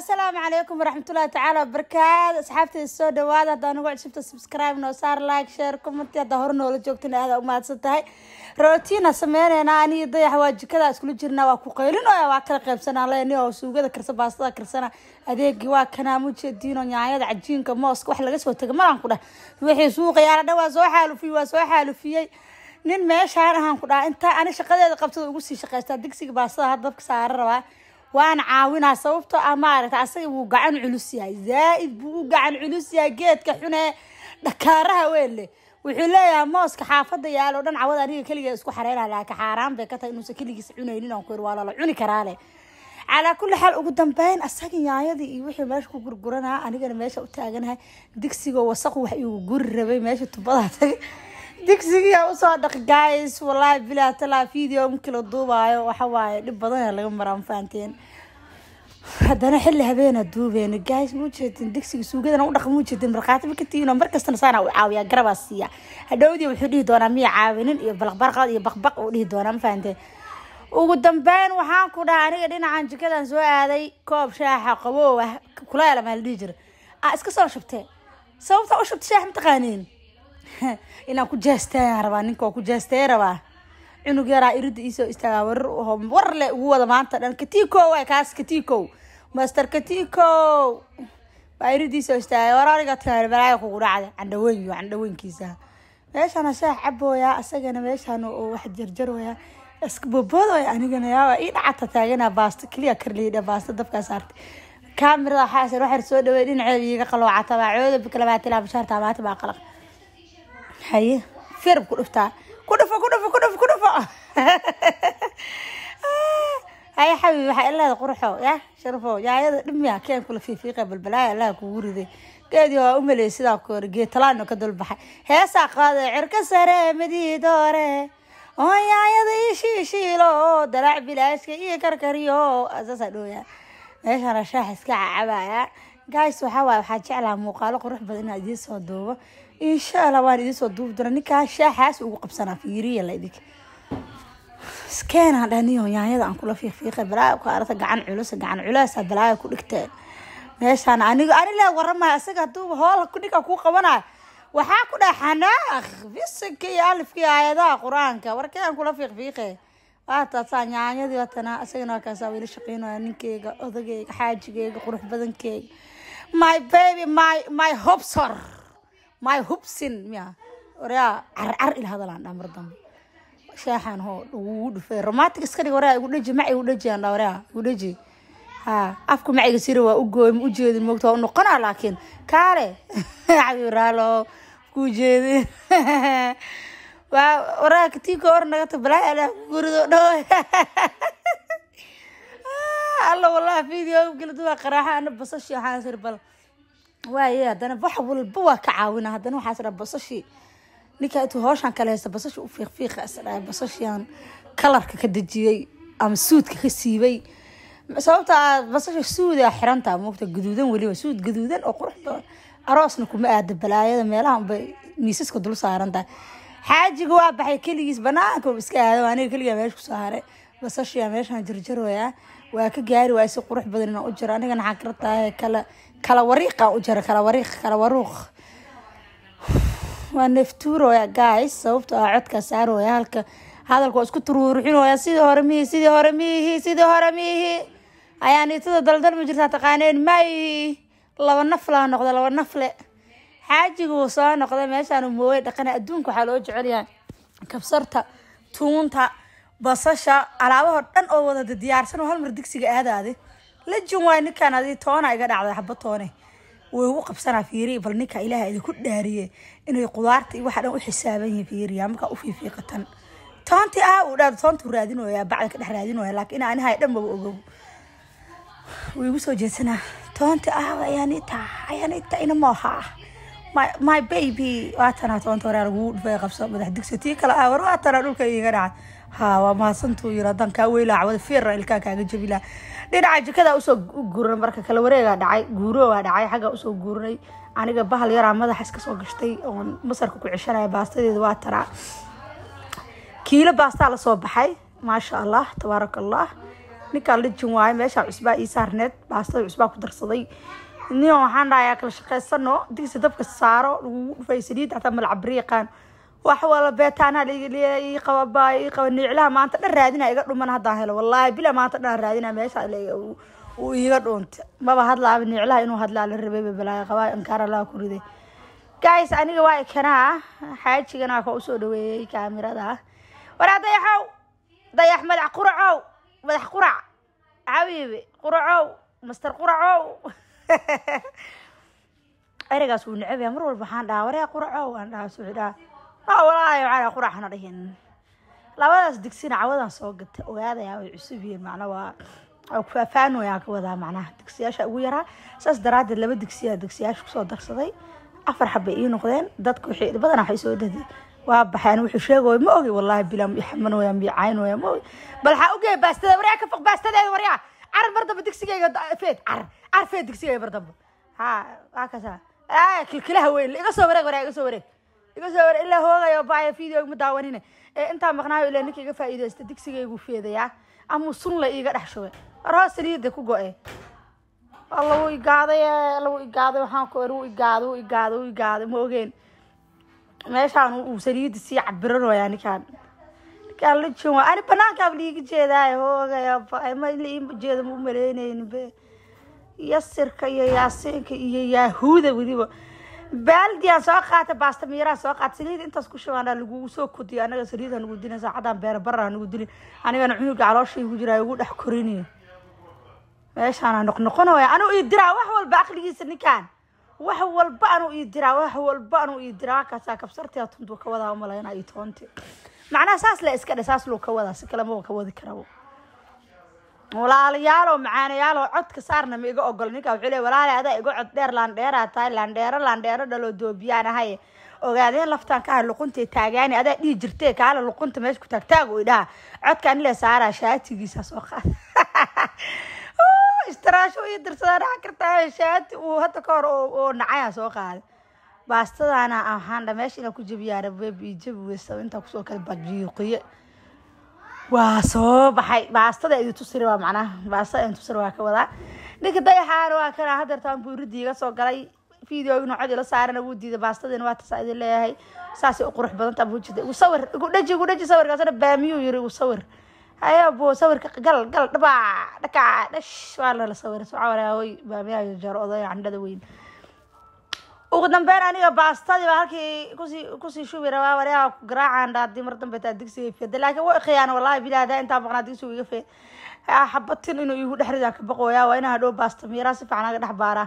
السلام عليكم ورحمة الله تعالى وبركاته أصحابتي السوداء وهذا هذا نقعد شفت سبسكرايب نو صار لايك شير كومنت هذا هرنا ولا جوجتنا هذا وما تستهي روتينا سمينا أنا أني ضيح واجي كذا أسكول جرنا وأكو قيلنا وأكل قيبسنا الله إني أوسوق هذا كرسة باسطة كرسنا هذيك جوا كنا مجدين ونعيد عجين كموس كوح لقس وتجمعنا كده وحي سوق يا ردا وزوحة وفي وزوحة وفي نين ماشي أنا هنكده أنت أنا شقة قبضت وقصي شقة دكسي باسطة هذا بكسر روا waana caawinaa sababtoo ah maaragta asaga wuu gacan culus yahay zaa-id buu u gacan culus yahay geedka xunee dhakaaraha weynleh wuxuu leeyahay mooska xaafada yaal oo dhan cawad aniga keliga isku xareynaa laakiin xaaraan bay ka tahay inuusan keligiis cunaynin aan ku yir waa lala cuni karaale calaa kulli xaal ugu dambeyn asaga yaayadii iyo wixii meesha ku gurguranaa anigana meesha u taaganahay digsigoo wasaq wax igu guri rabay meesha tubadaatagay digsigia usoo dhaq guys wallaahi bilaa talaa video markii la duubaayo waxa waaye dhib badanee laga maraan fahanteen haddana xilli habeena duubeeno guys muu jeedin digsiga suugadana u dhaq muu jeedin markhaati markatiino markastana saana u caawiyaa garabaa siiya hadhowdii wuxuu dhihi doonaa miya caawinin iyo balaqbarqad iyo baqbaq uu dhihi doonaa ma fahantee ugu dambeyn waxaan ku dhaha aniga dhinacan jikadan soo aaday koob shaaxa ah, qaboow ah kuleel maa la dhihi jira iska soo shubtee sababta u shubta shaax mataqaaniin inaan ku jeestayaa rabaa ninka ku jeestaya rabaa cunug yaraa irida iisoo istaagaa warar warle ugu wada maanta dhan katiikow waay kaas katiikow master katiikow waa iridiisoo istaagay war ariga balaaga kugu dhacda candhaweyn yo candhaweynkiisa meeshana shaah cabooyaa asagana meeshaan wax jarjarooyaa iskaboboodooya anigana yaaba ii dhacata taaganaa baasta keliya karliyidha baasta dabkaa saartay kaamirada xaasan waxaan soo dhaweey dhinaceeda iiga qaloocatabaa cooda bikalabaa tilaabashaarta abaata baa qalaq haye ferb ku dhuftaa ku dhufo ku dhufo ku dhufo ku dhufo haye xabibi waxaa ilaada qurxo ya sharfo yaayada dhimiya keen kula fiifiiqa balbalaaya allaha kugu riday geedi waa u maleey sidaa koore geetalaano ka dulbaxay heesaa qaada cirka sare midiidoore oo yaayada ii shiishiilo daraac bilaashka ii karkariyo saasaa dhooyaa meeshaana shaax iska cacabaya gays waxaa waaye waxaa jeclaa muuqaalo qurux badan inaa idiin soo duubo insha allah waan idiin soo duubi doona ninkaa shaaxaas ugu qabsanaa fiiriya la idinka iskeenaan dhaniyo yaanyada aan kula fiiqfiiqay balaayo ku arata gacan culus gacan culaasaa balaayo ku dhigteen meeshaan aniga ani laa waramayo isaga hadduu hoola ku dhiga kuu qabanayo waxaa ku dhaha xanaaq fisinka iyo alifka iyo aayadaha qur-aanka warkee aan kula fiiqfiiqe waataasaa yaanyadii watana isagana wakaasaa weli shaqeynaya ninkeyga odageyga xaajigeyga qurux badankeyga my baby my my hobsor my hubsin miya ah. waraa ah, carcar ila hadalaan dhaa mar dambe shaaxaan hoo ugu dhufay romantic iska dhig waraa ah, igu dheji mac igu dhejiyaan dhaa waraa igu dheji ha afku maciga sira waa u gooy ma u moogta waa u noqonaa laakiin kaale cabiraalo ku jeedin waa waraa katiinka or nagata balaa alaa ku gurido dhawo alla wallahi video gala duwaa qaraaxa ana basashii waxaan sir bal waaye haddana wax walba waa ka caawina haddana waxaas dhaa basashii ninkaa intuu hooshaan kala haysta ah basashii u fiiqfiiqa isdhaa basashiiaan kalarka ka dejiyey ama suudka ka siibay sababtaa basasha suudaa xirantaa moogta gaduudan weliba suud gaduudan oo qurux badan aroosna kuma aada balaayada meelaha miisaska dul saaran xaajiga waa baxay keligiis banaanka iska aado aniga keligaa meesha ku soo basashia meeshaan jarjaraya waa ka gaari waay si qurux badan inaan u jiro anigana xakrataah kala kala wariiqa u jira kala wariiq kala waruuq waa nefturoya guys sababtoo ah codkaa saarooya halka hadalka waa isku turuuruxinoya sidii hore mihi sidii hore miihi sidii hore miihi ayaaniitada daldalma jirtaa taqaaneen maayhi laba naflaa noqda laba nafle xaajiguu soo noqda meeshaan mooye dhaqana adduunka waxaa loo jecelyaha kabsarta tuunta basasha alaabahoo dhan oo wadada diyaarsan oo halmar digsiga aadaade lajin waay ninkaan adi toona iga dhacday haba toone way ugu qabsanaa fiiriy bal ninkaa ilaaha idinku dhaariye inay qudaarta iyo waxa dhan u xisaaban yihiin fiiriya markaa u toontii ah uu dhaa toontuu raadinoyaa bacdan ka dhex raadinoyaa laakiin aniha dhan maba ogow way igu soo jeedsanaa toontii ah ayaanita ayaanita ina my baby waatanaa toonta horaa lagugu dhufay qabso madax digso tii kale ah war waatanaa dhulka iga dhacay ha waa mahadsantuu yiri haddaan weyla cawada fiirna ilkaa kaaga jabila dhinaca jikadaa usoo guuran marka kala wareegaa dhacay guurooaa dhacay xaggaa usoo guuranay aniga bahal yaraa madaxa iska soo gashtay oon masarka ku ceshanaya baastadeeda waa taraa kiilo baastaa lasoo baxay maasha allah tabaaraka allah ninkaan lijin waayo meeshaa cusbaa ii saarneed baastada cusbaa ku darsaday nin waxaan dhahayaa kala shaqaysano digsi dabka saaro lagu dhufay saliid xataa malacabriy yaqaan wax wala beetaanha qaba niclaha maanta dhan raadina iga dhuman haddaan helo wallaahi bila maanta dhan raadina meesha uu iga dhuunta maba hadlaaba niclaha inuu hadlaa la rabay balaayo qabaa inkaara ku riday guys aniga waa ikanaa xaajiganaa ka usoo dhaweeyey kaamirada waraa dayaxow dayax madax quracow madax qurac xabiibi quracow master quracow ereygaas wuu necabaya mar walba waxaan dhahaa waree quracow aan dhahaa suxdhaa Ah, walaahi macana quraxna dhihin labadaas digsina cawadan soo gata ogaadayaa way cusub yihiin macna waa fafaanoyaa ka wadaa macnaha digsiyaasha ugu yaraa saas daraadeed laba digsiyaa digsiyaasha kusoo darsaday afar xabay ii noqdeen dadka wixii badana waxay soo dadi waa baxeen wuxuu sheegooy ma ogi wallaahi bilam ixamanoya micaynoya ma ogi bal waxaa ogey baastada waryaa ka foq baastadeeda waryaa carar bar dambe digsigeyga feed carar carar feed digsigeyga bar dambe ha waa kasaa kilkilaha weyn iga soo wareeg waryaa iga soo wareeg iga soo war ilaa hoogayo baayo video ma daawanine ee intaa maqnaayo ilaa ninka iga digsigaygu feedayaa ama sunla iiga dhex shubay war hoos ku goe e waa lagu igaaday lagu igaaday waxaan ku eri igaada u igaada u igaada ma ogeen meeshaan uu saliida sii cabiranayaa ninkaan ninkaan lajin waa ani banaankaaba liiga jeedaayo hoogaya ma ila jeeda ma u malaynaynin be yasirka iyo yaasiinka iyo yaahuuda weliba baaldiyaa soo qaata baasta miyaraa soo qaata saliid intaas ku shubaanaa lagugu soo kodiyo anaga saliid hanugu dina saacadaan beerbarra hanugu dilin anigana cunuga calooshii ugu jiraa ugu dhex korinaya meeshaana noqnoqonaya anuu ii diraa wax walba aqligiisa ninkaan wax walba anuu ii diraa wax walba anuu ii diraa halkaasaa kabsartea tundu ka wadaa umalaynaa iyo toonte macnaha saas le iska dhe saas loo ka wadaa si kalema ka wadi karaa walaaliyaaloo macaanayaaloo codka saarna ma iga ogol ninka wuxuu le walaala adaa iga cod dheer laandheeraa tahay laandheero laandheero dhaloo doobiyaan ahay ogaadeen laftan ka ahay luquntay taagaani adaa dhihi jirtee kaala luqunta meesha ku taagtaag oy dhaha codkaan ile saaraa shaatigiisa soo qaad istiraasho iyo dirsadaa dhaca kartaa shaati uu hadda ka hor oo nacayaa soo qaaday baastadaana waxaan dha meesha inaan ku jebiyaan rabebi jabi weysa intaa kusoo kala bajiiqiye waa soo baxay baastada idintusir waa macnaha baastada idintusir waa ka wadaa ninka dayaxaana waa kana hadeertaan buuridii iga soo galay video noocod ila saarana wuu diiday baastadiina waa tasaa idin leeyahay saasay u qurux badanta buu jirta igu sawir igu dhaji igu dhaji sawirkaasna baamiyuu yiri igu sawir haya sawirka gal gal dhabaa dhakaac dhash waa lala sawira socawaraaway baamiyaa jaro odaya candhada weyn ugu dambeyn aniga baastadii halkii kusii kusii shubi rabaa waryaa garaacaan dhaadi mar dambe taa digsiga fiyada laakiin waa khiyaan wallahi bilaada intaa maqnaa digsigu iga fee xabatin inuu iigu dhex ridaan ka baqooyaa waa inaan hadhow baasta miiraa si fiican aga dhex baaraa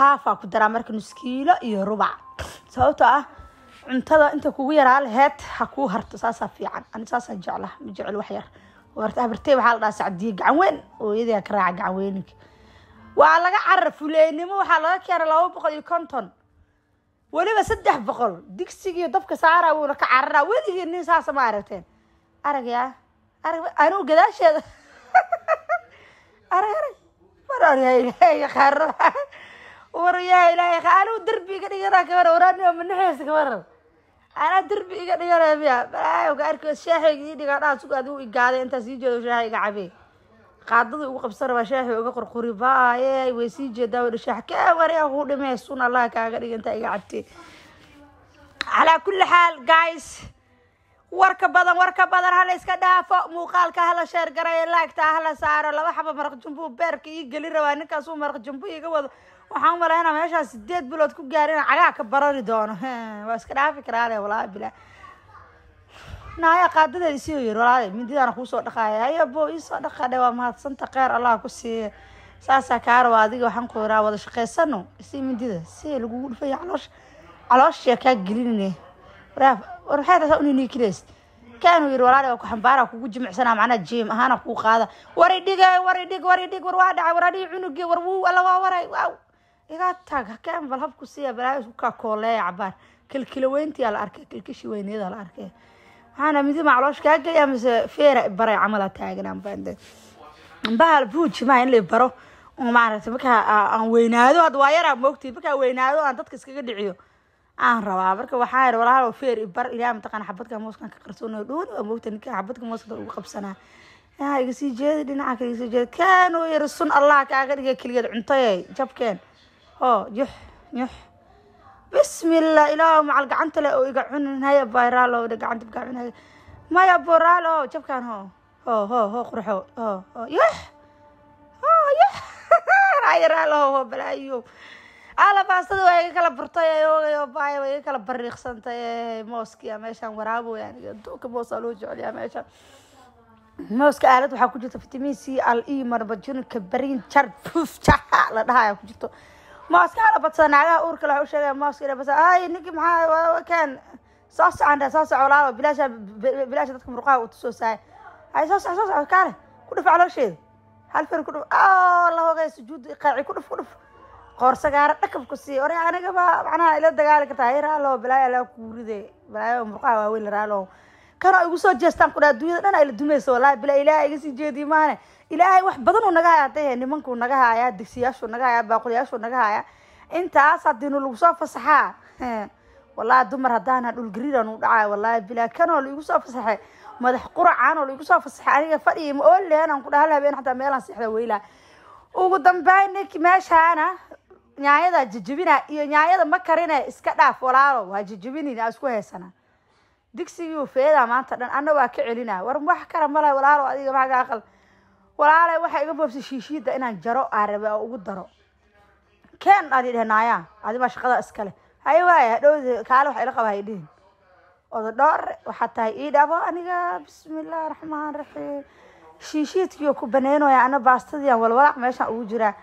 haafaa ku daraa marka nuskiilo iyo rubac sababtoo ah cuntada inta kugu yaraa laheed ha kuu harto saasaa fiican ani saasaa jecla ma jecel wax yar habartay waxaa la dhahaa sacdiye gacan weyn ooyadaa ka raaca gacan weyninka waa laga carar fuleenimo waxaa laga keena laba boqol iyo konton weliba saddex boqol digsigii dabka saara wuuna ka cararaa wedigii nin saasa ma aragteen aragyaa arag anigu gadaasheeda arag arag maryaa ilaahay qarar waryaa ilaahay anigu derbi iga dhigana kabaran waraaniga manaxeesa kabaran anaa derbi iga dhiganaya miya balaayoga arki shaahayga dhigaa dhaha sugaad u igaaday intaas ii jeedo shaaha iga qaadada ugu qabsan rabaa shaaxi oga qorqori baaye way sii jeedaa wadha shaax ka wareehu ah, dhime sun allah kaaga dhiganta iga cabtee calaa kulli xaal guys warka badan warka badan hala iska dhaafo muuqaalka hala sheer garayo hala saaro laba xaba maraq jumbu beerka ii geli rabaa ninkaasuu maraq jumbu iga wado waxaan u malaynaa meeshaas sideed bilood ku gaarin cagaa ka barari doono waa iska dhaafi karaale walaahi bilaa naaya qaadadeen isiyo yiri walaalay mindidaan kuusoo dhaqaaya haya bo iisoo dhaqadhe waa mahadsanta kheyr allah ku siiye saasaa kaa adiga waxaan ku iraa wada shaqaysano isii mindida si lagugu dhufaya caloosh calooshiya kaa gelinine war maxay taasa uninikileys kaanuu yiri walaalay waa ku xambaara kugu jimicsana macnaa jiim ahaana kuu qaada wari dhige wari dhig wari dhig war waa dhacay war adhii war wuu alla waa waray waaw iga tag hakaan bal habku siiya balaayo kaa kooleeya cabaar kilkilaweyntiyaa la arkay kilkishi weyniyada la arkay maxaana midima caloosh kaa gelya mise feera baray camala taaganaan baande bahal buuji maa in la baro oo maaragtay ah, aan weynaado hadda waa yaraa moogtid markaa weynaado aan dadka iskaga dhiciyo aan rabaa marka waxaa walaal feer ibar ilaa mataqana xabadka mooskan ka qarsoono dhoon waa moogta ninka xabadka mooska ugu qabsanaa yaa iga sii jeeda dhinaca kale iga sii jeeda kaanoo yara sun allah kaaga dhiga keligeed cuntoyey jabkeen oo oh, yux yux bismillah ilaahow macal gacanta le oo iga cuninaya bayraaloo dha gacanta iga cunaya maya boraal oo jabkaan ho ho ho ho qurxo ho ho yoh ho yoh rayaraal ho ho balaayo alabaasada waa iga kala burtay oogayo baaya waa iga kala bariiqsantay mooskiya meeshaan waraabooy aniga duunka moosaa loo jecelyaa meeshaan mooska aalad waxaa ku jirta vitamin c al e marba junka barin jar buuf jaha la dhahayaa ku jirto mooska hala badsaa naagaha uurka la usheega mooska ila badsaa ay ninki maxaa kaan soo socanda soo soco walaalo bilaasha bilaasha dadka murqaha uu tusoo sahay hay soo soco soo soco kaale ku dhuf caloosheeda hal fer ku dhuf oo oh, sujuud qaaci ku dhuf ku dhuf qoorsagaaro dhakabku sii oray aniga macnaha ila dagaali kartaa raalo balaayo alaa kuuride balaayo murqaha waaweyn raalo kanoo igu soo jeestaan kudha adduunyada dhan ay la dumayso wallahi bilaa ilaaha iga sii jeediyo maane ilaahay wax badanuu naga haya hadday eh, nimankuu naga haayaa digsiyaashuu naga hayaa baaquliyaashuu naga hayaa intaas hadiinu lagu soo fasaxaa eh, wallaahi dumar haddaana ah, dhulgariiran u dhacaa wallaahi bilaakanoo laigu soo fasaxay madax quracanoo laigu soo fasaxay aniga fadhiya ma ooleenan ku dhaha habeen xataa meelaan seexda weylaa ugu dambeyn nink meeshaana nyaayada jijibina iyo nyaayada ma karine iska dhaaf walaalo waa jijibinin aa isku haysana digsigii feedaa maanta dhan anna waa ka celina war wax kara male walaalo adiga maaga aqal walaalay waxay iga boobsay shiishiida inaan jaro arabe rabe oo ugu daro keen aad idhehnaayaa adibaa shaqadaa iskale haye waaya hadhowda kaale wax ila qaba ha odo ododhoor waxaa tahay ii dhaabo aniga bismillahi raxmaan raxiim shiishiidkiio ku baneynaya ana baastadiian walwalaaq meeshaan ugu jiraa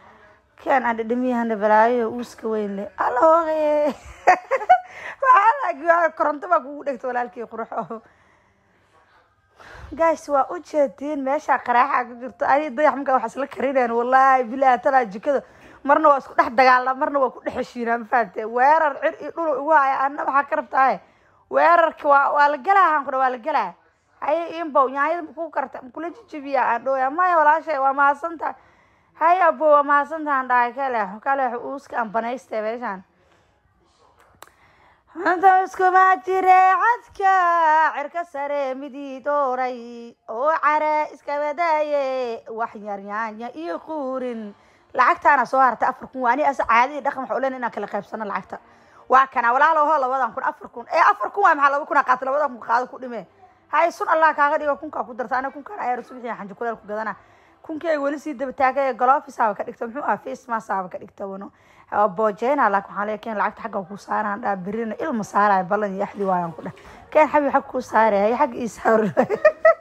keen aan dhadhamiyahana balaayo uuska weyn leh alla hoogaye koronto baa kugu dhegta walaalkii qurux gash waa u jeedin meesha qaraaxaa ka jirto ani dayax markaa waxaas isla karineen wallaahi bilaa tanaa jikada marna waa isku dhex dagaalaa marna waa ku dhex heshiinaa ma weerar cir iyo dhulu igu haya ana waxaa ka rabtahay weerarka waa waa la gelaa haan kuna waa la gelaa haye imbow nyaanyada makuu karta makula jijibiya aan dhooya maya walaashay waa mahadsantahay haye abo waa mahadsantahan dhahay kale kale uuska aan banaystay meeshaan anta iskuma jire cadka cirka sare midii dooray oo care iska badaaye wax yaryaanya iyo quurin lacagtaana soo hartay afar kun waani as caadadii dhaqan waxa ulen inaan kala qaybsano lacagta waa kana walaal oho labadan kun afar kun ee afar kun waa maxaa laba kun aa qaata labadan kun qaado ku dhime hay sun allah kaaga dhigo kunkaa ku darta ana kunkaan ayaar subixii xanjo kulaal ku gadana kunkii ay weli sii dabataagay ee golofis ka dhigta muxuu ah facemas ka dhigta wano boojeyna laakiin waxaa laga keen lacagta xagga kuu saaran dhaa berina ilma saaraya ballan iyo axdi waayaan ku dheh keen xabi xag kuu saaraya xag ii saaro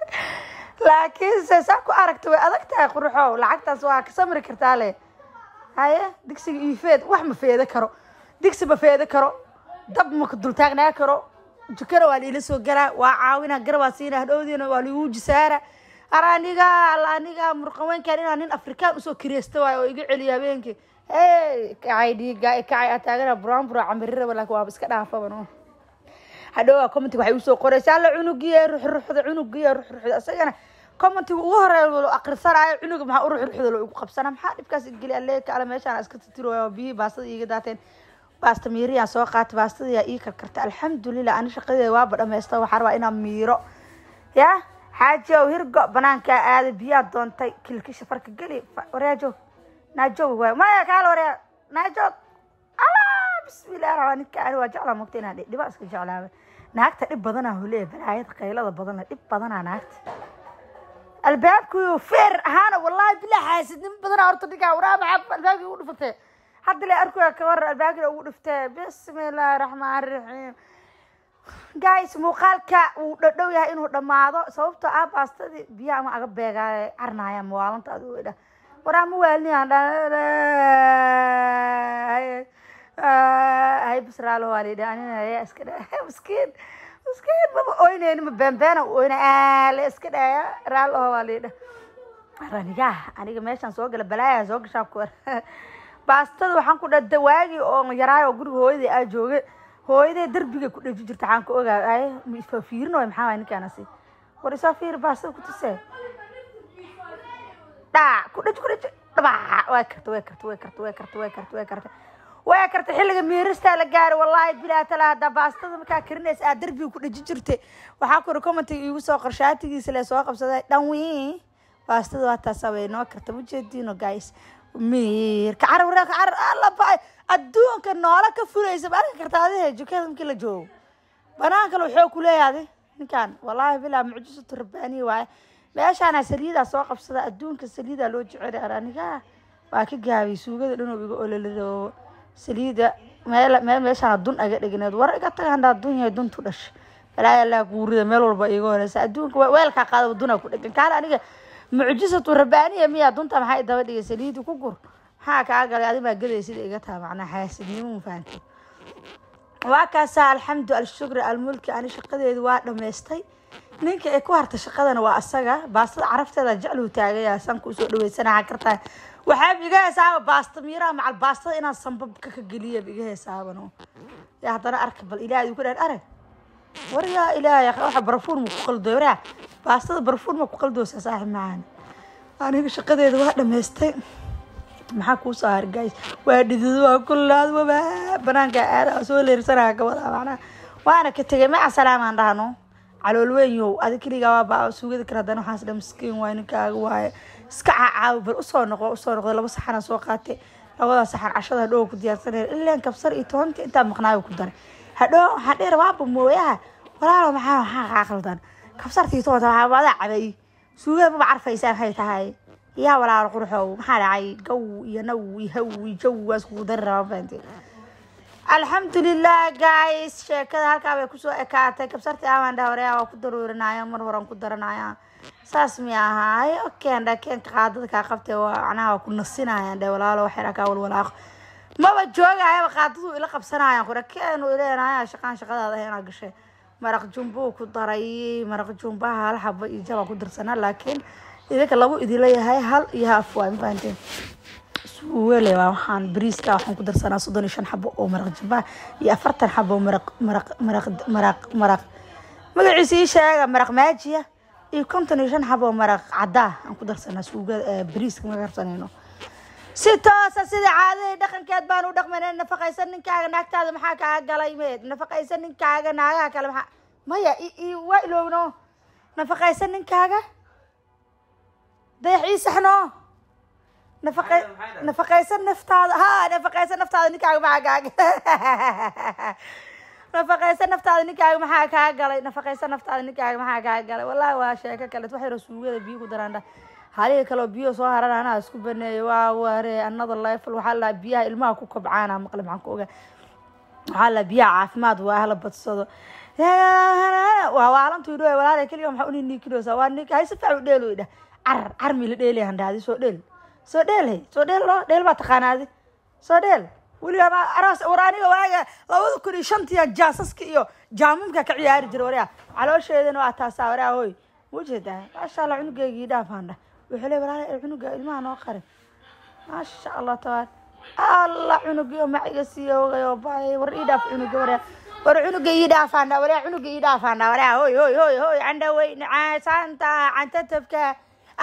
laakiin saa ku aragta way adag tahay quruxow lacagtaas waa ka samri kartaa le haye digsiga iyo feed wax ma feeda karo digsi ma feeda karo dab ma dultaagnaa karo jukana waa liila soo garaa waa caawinaa gar waa siinaa hadhowdiina waa laguujisaara ar aniga al aniga murqaweenkan inaa nin afrikaan usoo kireysta waayo oo iga celiya habeenkii hey kacay dhiiga kacay ataagana buraan buraa camirira walaakin waaba iska dhaafaba no hadhowa commentiga waxay usoo qoraysa alla cunugiye ruxruxda cunugiye ruxruxda isagana commentiga ugu horeeya walo cunuga maxaa u ruxruxda lo qabsana maxaa dhibkaas igeli alle kale meeshaan iska titirooya biyihii baastada iiga daateen baasta miiriyaan soo qaata baastadayaa ii karkarta alxamdulilah ani shaqadeeda waaba dhamaysta waxaa rabaa inaa miiro yaa xaajo hirgo banaankaa aada biyaa doontay kilkisha farka geli waraajoog naajoog waay maya kaala waraa naajoog alaa naagta dhib badanaa hole balaayada badan dhib badanaa naagta albaabkuu feer ahaana wallaahi bilaa xaasidnimo badanaa horta ninkaa waraa maxaa albaabkii ugu dhifate hadda le raxmaan raxiim guys muuqaalka wuu dhodhow yahay inuu dhammaado sababtoo ah baastadii biyaha ama aga beegaay carnaya mawaalanta adigu idha war ama waaliniyaan hay basraalo waa lidhi anina yaa iska dhaya miskiin miskiin maba oynayni ma beenbeena u oyna aale iska dhaya raaloho waa lidhi ranigaa aniga meeshaan soo gala balaaya soo gashaa kuwar baastada waxaan ku dhada waagii oo yaraayo guriga hooyadii aa jooga hooyadee darbiga ku dheji jirta waxaan ka ogaa fiirino maxaa waay ninkaanasi war isoo fiir baasida ku tusee dhac ku dheji ku dheji dhabac waa karta waa karta waa karta waa karta waa karta waa karta waa karta xilliga miiristaa la gaaray wallaahi bilaa talaa haddaa baastada markaa karinaysa aad darbiga ku dheji jirtay waxaa kuri commentiga iigu soo qarshaatigiisa le soo qabsaday dhan baastada waa taasaa way noo karta ujeediino guys miir kacar waraa kacar alla ah, baa adduunka noola ka fulaysa ma arki karta adihe jokada markii la joogo banaankale waxoo kuleeya adi ninkaan wallaahi bilaa mucjisatu rabbaaniya waaye meeshaana saliidaa soo qabsada adduunka saliidaa loo jecel aniga waa ka gaabay suugada dhanoob iga ololado saliida meel meel meeshaana dun aga dhigneed war iga taga handaa dun yahay duntu dhasha walaahi allaa guurida meel walba iga horeysa adduunka weelkaa qaadaba dunaa ku dhegan kaana aniga mucjisatu rabbaaniya miyaa dunta maxaa daba dhigay saliidi ku gur maxaa kaa galay adimaa gelaya sida iga taha macnaa xaasidnimo ma fahanti waa kaasaa alxamdu alshukri almulki ani shaqadeedu waa dhammaystay ninka ee ku harta shaqadana waa asaga baastada carafteeda jecluu taagaya saan ku soo kartaa waxaa iga heesaaba baasta miiraha macal baastada inaan sambabka ka geliya iga heesaaban ya haddana arka bal ilaahay ku dhaan arag waryaa ilaahay waxa barafuun ma ku qaldo waraa baastada barafuun ma ku qaldoosa saaxib macaan aniga shaqadeeda waa dhammaystay maxaa kuu soo hargays waa dhidid waa kullaad wabaa banaanka aada soo leersanaa gabada macnaha waana ka tegay maca salaamaan dhahno calool weyn adi keligaa waa baa suugada kara haddana waxaas dha miskiin waay ninkaaga waaye iska cacaaw bal usoo noqo usoo noqdo laba saxana soo qaatay labadaa saxan cashada hadhow ku diyaarsanaya ilaan kabsar iyo toonta intaa maqnaayo ku daray hadhow waxaa dheer waaba mooyaha walaalo maxaa waxaa kaa qaldan toonta waxaa adaa cabeey suugada maba carfaysaa maxay tahay yaa walaal qurxow maxaa dhacay gow iyo naw iyo haw iyo jaw waa iskugu dari rabaa fahanteen alxamdulilah guys sheekada halkaa kusoo ekaatay kabsarta amaan ah dhahoraya waa ku daruurinaya mar horan ku daranaya saas mi ahaay okeen dhakeenka qaadada kaa qabtee waa macnaha waa ku nasinayaan dhe walaalo waxay dhakaa walwalaaqo maba joogayaba qaadadu ila qabsanayaan qura keenu ileenaya shaqaan shaqadaada inaa gashay maraq jumbu ku daray maraq jumbaha hal xaba iyo jaba ku dirsanaa laakiin idinka lagu idila hal iyo haaf waay mafahanteen suuwele waa waxaan bariiska waxaan ku darsanaa soddon iyo shan xabo oo maraq jabaa iyo afartan xabo oo maraq maraq maraq maraq maraq magaciisa ii sheega maraq maajiya iyo konton iyo shan xabo oo maraq caddaa aan ku darsanaa suugada eh, bariiska ma karsanayno si toosa sida caadadii dhaqankeed baan u dhaqmayna nafaqaysan ninkaaga naagtaada maxaa kaaga galay meed nafaqaysan ninkaaga naagaha kale maxaa maya waa iloowno nafaqaysan ninkaaga dayaxiisaxno nafaqaysan naftaada ha nafaqaysan naftaada ninkaaga maaa kaaga nafaqaysan naftaada ninkaaga maxaa kaa galay nafaqaysan naftaada ninkaaga maxaa kaa galay wallahi waa sheeko kaleet waxay rasuugada biyo ku daraandha halihi kaleo biyo soo haran anaa isku baneeyay waa ware another lifel waxaa la biyaha ilmaha ku kobcaana maqle maxaan ku ogaa waxaa la biyaha caafimaad waa hala badsado waa waalantu dh walaal keliga maxaa uniniikidosa waa nin hayse faacu dheelo idhah carar carmi la dheelay handhaadi soo dheel soo dheel hey soo dheel loo dheel baa taqaanaadi soo dheel weliba ma aroos war aniga waaga labada kun iyo shantiya jaasaska iyo jaamumka ka ciyaari jira waryaa caloosheedana waa taasaa waraa hoy mujeedaa maasha allah cunugeygii dhaaf handha wuxuu le walaal cunuga ilmaha noo qarin maasha allah tabaar allah cunugio maciga siiyo ogay oo baay war ii dhaaf cunuga waryaa war cunuga ii dhaafaana waraa cunuga ii dhaafaana hoy hoy hoy hoy candhaweyn saanta cantatabka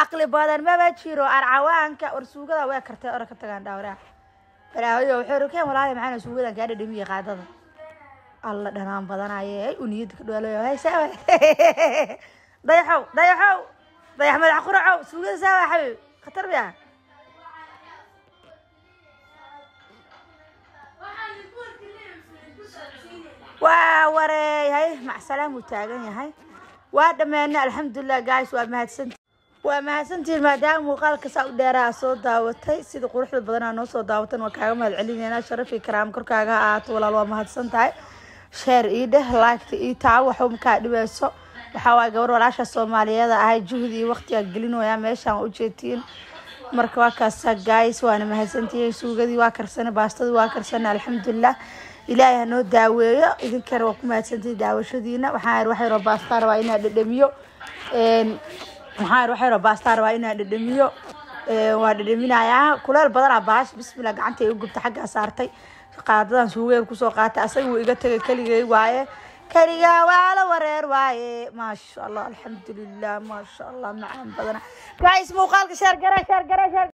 aqli badan maba jiro arcawaanka war suugada waa kartay ora ka tagaan dhaa waraa waraa hoyo waxay rokeen walaali maxaana suugadan kaa dhadhamiye qaadada alla dhanaan badanaye hay uniyada ka dhwaalo haysaa dayaxow dayaxow dayax madax quracow suugada saa xabiib khatar bay ah waa wareeyahay macsalaam uu taagan yahay waa dhammeena alxamdulilah gays waa mahadsanti waa mahadsantiin maadaama muuqaalka saa u dheeraha soo daawatay sida quruxda badanaa noo soo daawatan waa kaaga mahad celinayna sharafii karaam korkaaga ahaato walaal waa mahadsan tahay sheer ii dheh laagta ii taabo waxba makaa dhibayso waxaa gabar walaasha soomaaliyeeda ahay juhdi iyo waqtigaa gelinooyaa meeshaan waa ujeedtiin marka waa kaasa gays waana mahadsantihiin suugadii waa karsana baastadii waa karsana alxamdulilah ilaahay hanoo daaweeyo idinkana waa ku mahadsantihin daawashadiina waxaan wax yaroo baastaa rabaa inaan dhedhamiyo waxaan wax yaroo baastaa rabaa inaan dhedhamiyo waan dhedhaminayaa kuleel badanaa baash bismillah gacanta igu gubta xaggaa saartay qaadadan suugeed kusoo qaatay asaga wuu iga tegay keligay waaye keligaa waala wareer waaye maasha allah alxamdulilah maasha allah macaan badana guys muuqaalka sheer gara sheer